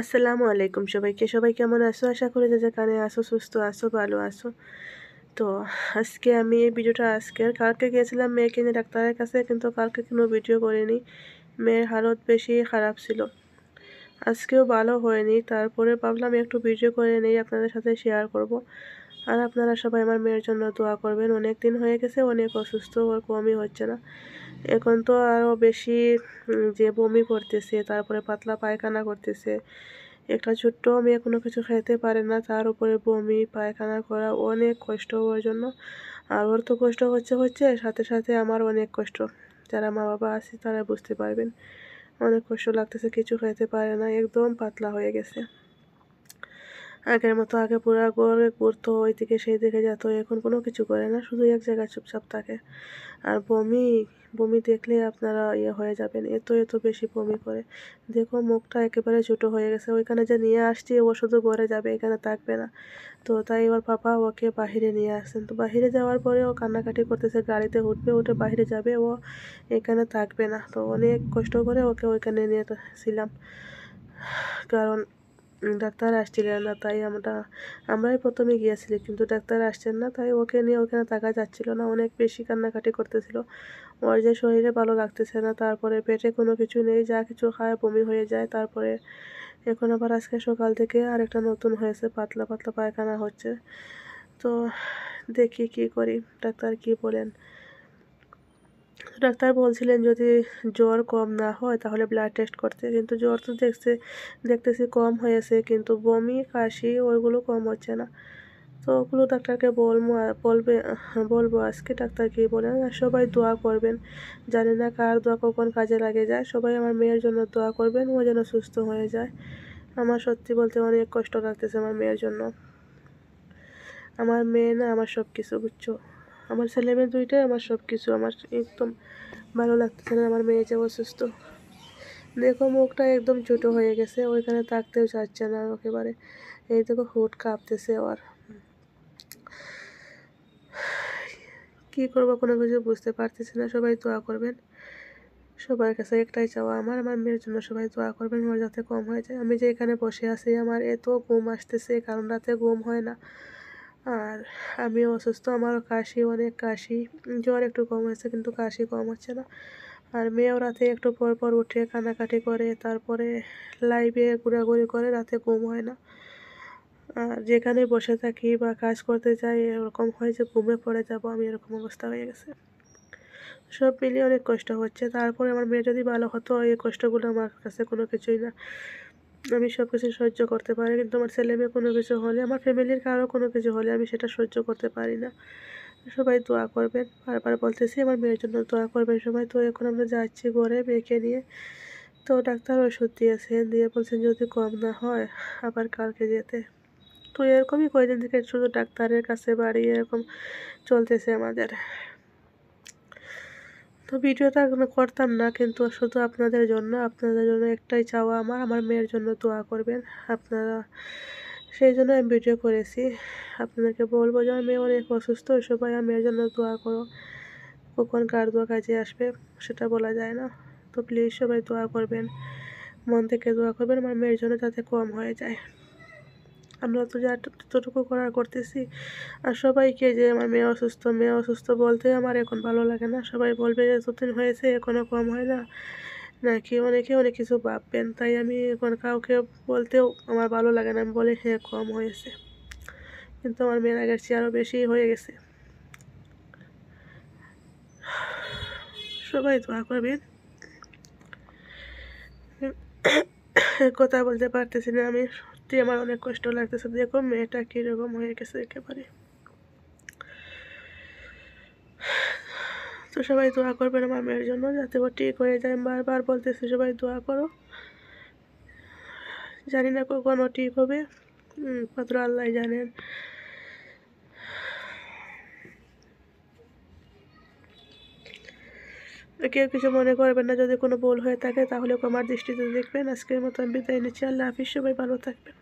আসসালামু আলাইকুম সবাইকে সবাই কেমন আছো আশা করি যে যেখানে আসো সুস্থ আসো ভালো আসো তো আজকে আমি এই ভিডিওটা আজকের কালকে গিয়েছিলাম মেয়েকে নিয়ে ডাক্তারের কাছে কিন্তু কালকে কোনো ভিডিও করিনি মেয়ের হালত বেশি খারাপ ছিল আজকেও ভালো হয়নি তারপরে ভাবলাম একটু ভিডিও করে নিই আপনাদের সাথে শেয়ার করব আর আপনারা সবাই আমার মেয়ের জন্য দোয়া করবেন অনেক দিন হয়ে গেছে অনেক অসুস্থ ওর কমই হচ্ছে না এখন তো আরও বেশি যে বমি করতেছে তারপরে পাতলা পায়খানা করতেছে একটা ছোট্ট মেয়ে কোনো কিছু খাইতে পারে না তার উপরে বমি পায়খানা করা অনেক কষ্ট হওয়ার জন্য আর ওর তো কষ্ট হচ্ছে হচ্ছে সাথে সাথে আমার অনেক কষ্ট যারা মা বাবা আছে তারা বুঝতে পারবেন অনেক কষ্ট লাগতেছে কিছু খাইতে পারে না একদম পাতলা হয়ে গেছে আগের মতো আগে পুরা গড়ে ঘুরতো ওই দিকে সেই দিকে যেত এখন কোনো কিছু করে না শুধু এক জায়গায় চুপচাপ থাকে আর বমি বমি দেখলে আপনারা ইয়ে হয়ে যাবেন এত এত বেশি বমি করে দেখো মুখটা একেবারে ছোটো হয়ে গেছে ওইখানে যে নিয়ে আসছি ও শুধু ঘরে যাবে এখানে থাকবে না তো তাই ওর পাপা ওকে বাহিরে নিয়ে আসছেন তো বাহিরে যাওয়ার পরে ও কান্নাকাটি করতেছে গাড়িতে উঠবে উঠে বাহিরে যাবে ও এখানে থাকবে না তো অনেক কষ্ট করে ওকে ওইখানে নিয়ে ছিলাম কারণ ডাক্তার আসছিলেন না তাই আমরা আমরাই প্রথমে গিয়েছিলি কিন্তু ডাক্তার আসছেন না তাই ওকে নিয়ে ওখানে থাকা যাচ্ছিল না অনেক বেশি কান্নাকাটি করতেছিল ওর যে শরীরে ভালো লাগতেছে না তারপরে পেটে কোনো কিছু নেই যা কিছু খায় বমি হয়ে যায় তারপরে এখন আবার আজকে সকাল থেকে আরেকটা নতুন হয়েছে পাতলা পাতলা পায়খানা হচ্ছে তো দেখি কি করি ডাক্তার কি বলেন ডাক্তার বলছিলেন যদি জ্বর কম না হয় তাহলে ব্লাড টেস্ট করতে কিন্তু জ্বর তো দেখছে দেখতেছি কম হয়েছে কিন্তু বমি কাশি ওইগুলো কম হচ্ছে না তো ওগুলো ডাক্তারকে বলবো বলবে বলবো আজকে ডাক্তার কি বলেন আর হ্যাঁ, সবাই দোয়া করবেন জানি না কার দোয়া কখন কাজে লাগে যায় সবাই আমার মেয়ের জন্য দোয়া করবেন ও যেন সুস্থ হয়ে যায় আমার সত্যি বলতে অনেক কষ্ট লাগতেছে আমার মেয়ের জন্য আমার মেয়ে না আমার সব কিছু বুঝছো আমার ছেলে মেয়ে দুইটাই আমার সব কিছু আমার একদম ভালো লাগতেছে না আমার মেয়ে যে অসুস্থ দেখো মুখটা একদম ছোটো হয়ে গেছে ওইখানে থাকতেও চাচ্ছে না একেবারে এই দেখো হুট কাঁপতেছে আর কি করবো কোনো কিছু বুঝতে পারতেছি না সবাই দোয়া করবেন সবার কাছে একটাই চাওয়া আমার আমার মেয়ের জন্য সবাই দোয়া করবেন আমার যাতে কম হয়ে যায় আমি যে এখানে বসে আছি আমার এত ঘুম আসতেছে কারণ রাতে ঘুম হয় না আর আমি অসুস্থ আমার কাশি অনেক কাশি জ্বর একটু কম হয়েছে কিন্তু কাশি কম হচ্ছে না আর মেয়েও রাতে একটু পর পর উঠে কানাকাটি করে তারপরে লাইভে ঘোরাঘুরি করে রাতে ঘুম হয় না আর যেখানে বসে থাকি বা কাজ করতে যাই এরকম হয় যে ঘুমে পড়ে যাব আমি এরকম অবস্থা হয়ে গেছে সব মিলিয়ে অনেক কষ্ট হচ্ছে তারপরে আমার মেয়ে যদি ভালো হতো এই কষ্টগুলো আমার কাছে কোনো কিছুই না আমি সব কিছু সহ্য করতে পারি কিন্তু আমার ছেলে মেয়ে কোনো কিছু হলে আমার ফ্যামিলির কারো কোনো কিছু হলে আমি সেটা সহ্য করতে পারি না সবাই দোয়া করবেন বারবার বলতেছি আমার মেয়ের জন্য দোয়া করবেন সবাই তো এখন আমরা যাচ্ছি ঘরে মেয়েকে নিয়ে তো ডাক্তার ওষুধ দিয়েছেন দিয়ে বলছেন যদি কম না হয় আবার কালকে যেতে তো এরকমই কয়েকদিন থেকে শুধু ডাক্তারের কাছে বাড়ি এরকম চলতেছে আমাদের তো ভিডিওটা করতাম না কিন্তু শুধু আপনাদের জন্য আপনাদের জন্য একটাই চাওয়া আমার আমার মেয়ের জন্য দোয়া করবেন আপনারা সেই জন্য আমি ভিডিও করেছি আপনাদেরকে বলবো যে আমার মেয়ে অনেক অসুস্থ সবাই আমার মেয়ের জন্য দোয়া করো কখন কার দোয়া কাজে আসবে সেটা বলা যায় না তো প্লিজ সবাই দোয়া করবেন মন থেকে দোয়া করবেন আমার মেয়ের জন্য যাতে কম হয়ে যায় আমরা তো যা যতটুকু করার করতেছি আর সবাইকে যে আমার মেয়ে অসুস্থ মেয়ে অসুস্থ বলতে আমার এখন ভালো লাগে না সবাই বলবে যে যতদিন হয়েছে এখনও কম হয় না নাকি অনেকে অনেক কিছু ভাববেন তাই আমি এখন কাউকে বলতেও আমার ভালো লাগে না আমি বলি হ্যাঁ কম হয়েছে কিন্তু আমার মেয়ের আগের চেয়ে আরও বেশি হয়ে গেছে সবাই দোয়া করবেন কথা বলতে পারতেছি না আমি সত্যি আমার অনেক কষ্ট লাগতেছে দেখো মেয়েটা কীরকম হয়ে গেছে একেবারে তো সবাই দোয়া করবেন আমার মেয়ের জন্য যাতে ও ঠিক হয়ে যায় বারবার বলতেছে সবাই দোয়া করো জানি না কখনো ঠিক হবে পাত্র আল্লাহ জানেন কেউ কিছু মনে করবেন না যদি কোনো ভুল হয়ে থাকে তাহলে আমার দৃষ্টিতে দেখবেন আজকের মতো আমি বিদায় নিচ্ছি আল্লাহ হাফিজ সবাই ভালো থাকবেন